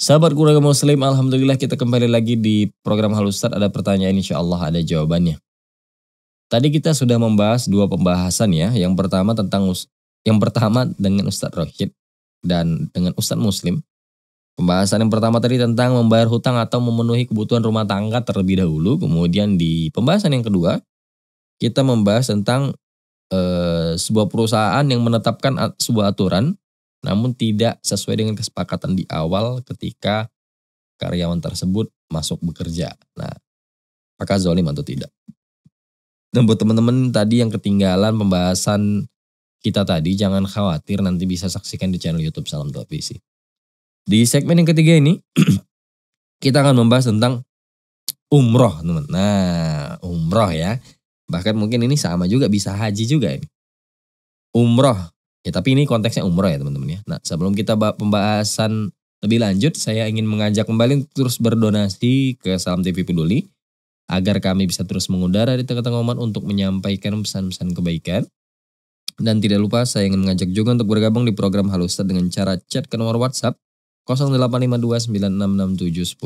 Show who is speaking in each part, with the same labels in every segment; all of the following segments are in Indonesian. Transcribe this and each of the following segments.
Speaker 1: Sahabat keluarga muslim, Alhamdulillah kita kembali lagi di program Halustat. Ada pertanyaan insya Allah ada jawabannya. Tadi kita sudah membahas dua pembahasan ya. Yang pertama tentang yang pertama dengan Ustadz Rohid dan dengan Ustadz Muslim Pembahasan yang pertama tadi tentang membayar hutang atau memenuhi kebutuhan rumah tangga terlebih dahulu. Kemudian di pembahasan yang kedua, kita membahas tentang eh, sebuah perusahaan yang menetapkan sebuah aturan namun tidak sesuai dengan kesepakatan di awal ketika karyawan tersebut masuk bekerja. Nah, apakah zolim atau tidak? Dan buat teman-teman tadi yang ketinggalan pembahasan kita tadi, jangan khawatir nanti bisa saksikan di channel YouTube Salam Televisi. Di segmen yang ketiga ini kita akan membahas tentang umroh, teman. Nah, umroh ya. Bahkan mungkin ini sama juga bisa haji juga ini. Umroh. Ya, tapi ini konteksnya umroh ya, teman-teman ya. Nah, sebelum kita pembahasan lebih lanjut, saya ingin mengajak kembali terus berdonasi ke Salam TV Peduli agar kami bisa terus mengudara di tengah-tengah umat untuk menyampaikan pesan-pesan kebaikan. Dan tidak lupa saya ingin mengajak juga untuk bergabung di program Halustad dengan cara chat ke nomor WhatsApp 085296671046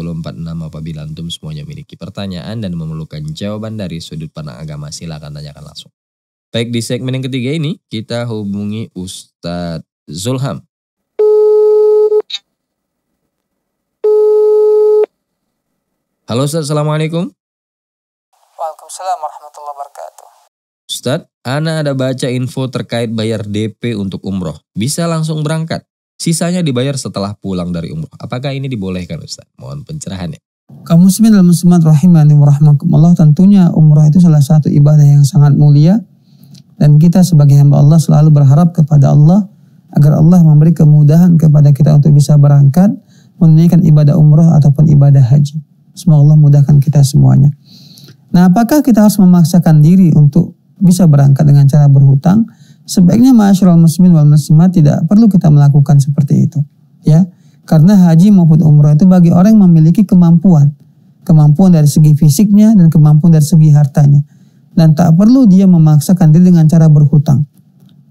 Speaker 1: apabila antum semuanya memiliki pertanyaan dan memerlukan jawaban dari sudut pandang agama silakan tanyakan langsung. Baik di segmen yang ketiga ini kita hubungi Ustadz Zulham. Halo Ustadz, Assalamualaikum.
Speaker 2: Waalaikumsalam warahmatullahi wabarakatuh.
Speaker 1: Ustadz, Ana ada baca info terkait bayar DP untuk umroh. Bisa langsung berangkat? Sisanya dibayar setelah pulang dari umroh. Apakah ini dibolehkan Ustaz? Mohon pencerahannya.
Speaker 2: Kamu muslimin dan muslimat rahimani wa tentunya umroh itu salah satu ibadah yang sangat mulia dan kita sebagai hamba Allah selalu berharap kepada Allah agar Allah memberi kemudahan kepada kita untuk bisa berangkat menunaikan ibadah umroh ataupun ibadah haji. Semoga Allah mudahkan kita semuanya. Nah, apakah kita harus memaksakan diri untuk bisa berangkat dengan cara berhutang? Sebaiknya masyarakat muslimin wal muslimat tidak perlu kita melakukan seperti itu. Ya, karena haji maupun umroh itu bagi orang yang memiliki kemampuan. Kemampuan dari segi fisiknya dan kemampuan dari segi hartanya. Dan tak perlu dia memaksakan diri dengan cara berhutang.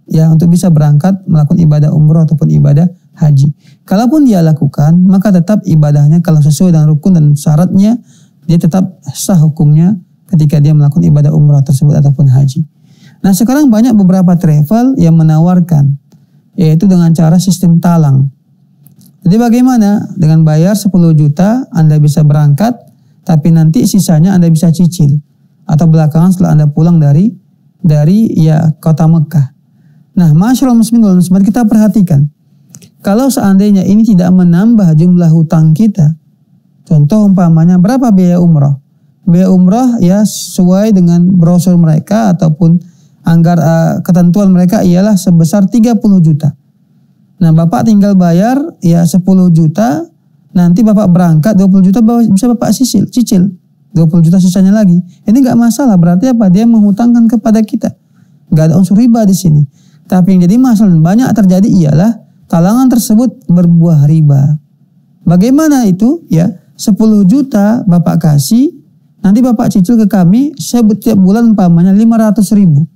Speaker 2: Ya, untuk bisa berangkat melakukan ibadah umroh ataupun ibadah haji. Kalaupun dia lakukan, maka tetap ibadahnya kalau sesuai dengan rukun dan syaratnya, dia tetap sah hukumnya ketika dia melakukan ibadah umroh tersebut ataupun haji. Nah sekarang banyak beberapa travel yang menawarkan yaitu dengan cara sistem talang. Jadi bagaimana? Dengan bayar 10 juta Anda bisa berangkat tapi nanti sisanya Anda bisa cicil atau belakangan setelah Anda pulang dari dari ya kota Mekah. Nah, masyaallah muslimin dan muslimat kita perhatikan. Kalau seandainya ini tidak menambah jumlah hutang kita, contoh umpamanya berapa biaya umroh? Biaya umroh ya sesuai dengan brosur mereka ataupun anggar uh, ketentuan mereka ialah sebesar 30 juta. Nah, Bapak tinggal bayar ya 10 juta, nanti Bapak berangkat 20 juta bisa Bapak cicil, cicil. 20 juta sisanya lagi. Ini nggak masalah, berarti apa? Dia menghutangkan kepada kita. Gak ada unsur riba di sini. Tapi yang jadi masalah banyak terjadi ialah kalangan tersebut berbuah riba. Bagaimana itu? Ya, 10 juta Bapak kasih, nanti Bapak cicil ke kami setiap bulan umpamanya 500 ribu.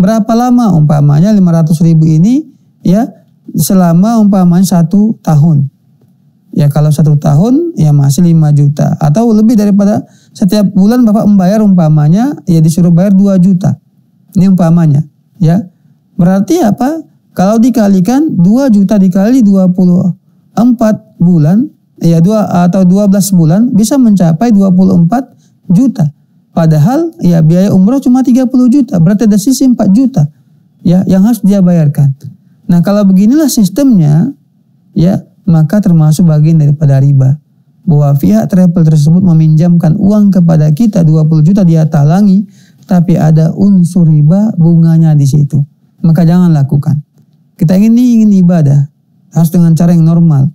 Speaker 2: Berapa lama umpamanya 500 ribu ini ya selama umpamanya satu tahun. Ya kalau satu tahun ya masih 5 juta atau lebih daripada setiap bulan Bapak membayar umpamanya ya disuruh bayar 2 juta. Ini umpamanya ya. Berarti apa? Kalau dikalikan 2 juta dikali 24 bulan ya dua atau 12 bulan bisa mencapai 24 juta. Padahal ya biaya umroh cuma 30 juta, berarti ada sisi 4 juta ya yang harus dia bayarkan. Nah, kalau beginilah sistemnya ya maka termasuk bagian daripada riba. Bahwa pihak travel tersebut meminjamkan uang kepada kita 20 juta dia talangi tapi ada unsur riba bunganya di situ. Maka jangan lakukan. Kita ingin ini ingin ibadah harus dengan cara yang normal,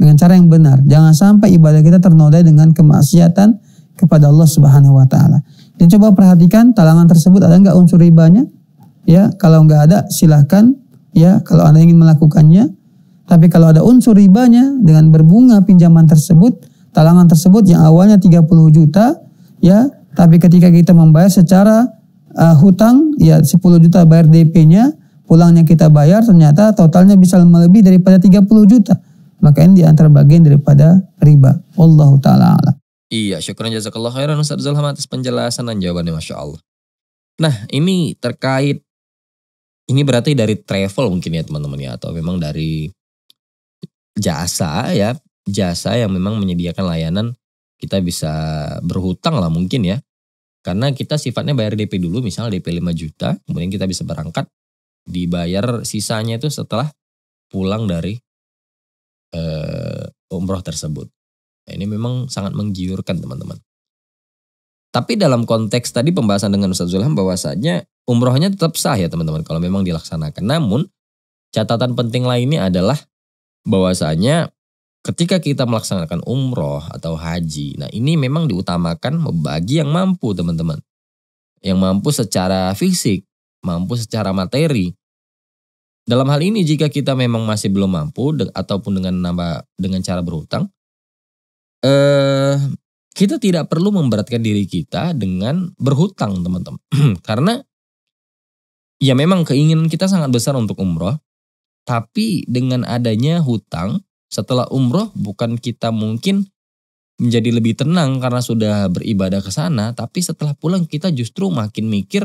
Speaker 2: dengan cara yang benar. Jangan sampai ibadah kita ternodai dengan kemaksiatan kepada Allah Subhanahu wa taala. Dan coba perhatikan talangan tersebut ada nggak unsur ribanya? Ya, kalau nggak ada silahkan ya kalau Anda ingin melakukannya. Tapi kalau ada unsur ribanya dengan berbunga pinjaman tersebut, talangan tersebut yang awalnya 30 juta ya, tapi ketika kita membayar secara uh, hutang ya 10 juta bayar DP-nya, pulangnya kita bayar ternyata totalnya bisa melebihi daripada 30 juta. Maka ini diantara bagian daripada riba. Allahu taala
Speaker 1: Iya, syukuran jazakallah khairan Ustaz Zulham atas penjelasan dan jawabannya Masya Allah. Nah, ini terkait, ini berarti dari travel mungkin ya teman-teman ya, atau memang dari jasa ya, jasa yang memang menyediakan layanan kita bisa berhutang lah mungkin ya. Karena kita sifatnya bayar DP dulu, misalnya DP 5 juta, kemudian kita bisa berangkat, dibayar sisanya itu setelah pulang dari uh, umroh tersebut. Nah, ini memang sangat menggiurkan teman-teman. Tapi dalam konteks tadi pembahasan dengan Ustaz Zulham bahwasanya umrohnya tetap sah ya teman-teman kalau memang dilaksanakan. Namun catatan penting lainnya adalah bahwasanya ketika kita melaksanakan umroh atau haji, nah ini memang diutamakan bagi yang mampu teman-teman. Yang mampu secara fisik, mampu secara materi. Dalam hal ini jika kita memang masih belum mampu ataupun dengan nambah dengan cara berhutang, eh, kita tidak perlu memberatkan diri kita dengan berhutang teman-teman. Karena ya memang keinginan kita sangat besar untuk umroh. Tapi dengan adanya hutang setelah umroh bukan kita mungkin menjadi lebih tenang karena sudah beribadah ke sana. Tapi setelah pulang kita justru makin mikir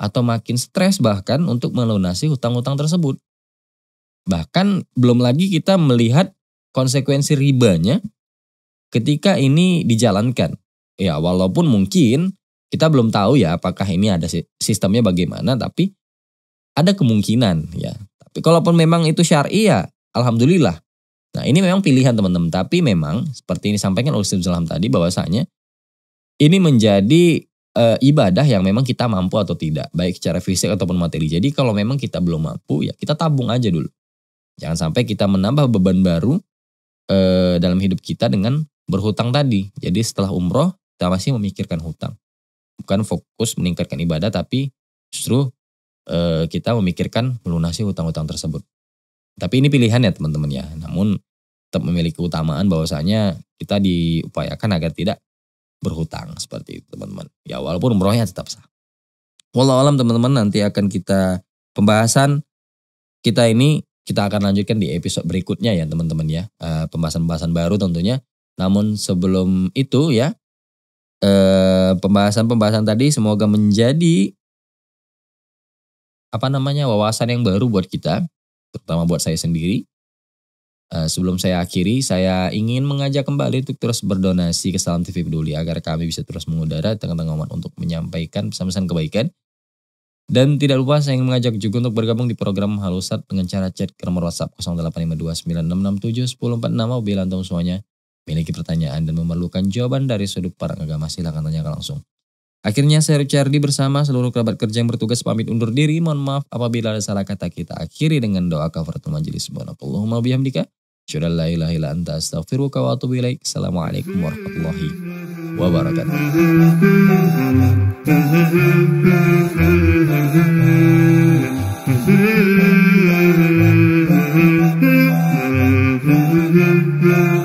Speaker 1: atau makin stres bahkan untuk melunasi hutang-hutang tersebut. Bahkan belum lagi kita melihat konsekuensi ribanya ketika ini dijalankan. Ya walaupun mungkin kita belum tahu ya apakah ini ada sistemnya bagaimana tapi ada kemungkinan ya. Tapi kalaupun memang itu syar'i ya alhamdulillah. Nah, ini memang pilihan teman-teman, tapi memang seperti ini sampaikan oleh Ustaz Zulham tadi bahwasanya ini menjadi e, ibadah yang memang kita mampu atau tidak, baik secara fisik ataupun materi. Jadi kalau memang kita belum mampu ya kita tabung aja dulu. Jangan sampai kita menambah beban baru e, dalam hidup kita dengan berhutang tadi. Jadi setelah umroh, kita masih memikirkan hutang. Bukan fokus meningkatkan ibadah, tapi justru e, kita memikirkan melunasi hutang-hutang tersebut. Tapi ini pilihan ya teman-teman ya. Namun tetap memiliki keutamaan bahwasanya kita diupayakan agar tidak berhutang seperti itu teman-teman. Ya walaupun umrohnya tetap sah. Walau alam teman-teman nanti akan kita pembahasan kita ini kita akan lanjutkan di episode berikutnya ya teman-teman ya. Eh, pembahasan-pembahasan baru tentunya namun sebelum itu ya, eh, pembahasan-pembahasan eh, tadi semoga menjadi apa namanya wawasan yang baru buat kita, terutama buat saya sendiri. Eh, sebelum saya akhiri, saya ingin mengajak kembali untuk terus berdonasi ke Salam TV Peduli agar kami bisa terus mengudara dengan tengah-tengah umat untuk menyampaikan pesan-pesan kebaikan dan tidak lupa saya ingin mengajak juga untuk bergabung di program Halusat dengan cara chat ke nomor WhatsApp 085296671046 apabila antum semuanya Memiliki pertanyaan dan memerlukan jawaban dari sudut para agama silahkan tanyakan langsung. Akhirnya saya Richardi bersama seluruh kerabat kerja yang bertugas pamit undur diri. Mohon maaf apabila ada salah kata kita akhiri dengan doa kafaratul majelis. Subhanakallahumma bihamdika. Syukur la anta astaghfiruka wa atubu ilaik. Assalamualaikum warahmatullahi
Speaker 2: wabarakatuh.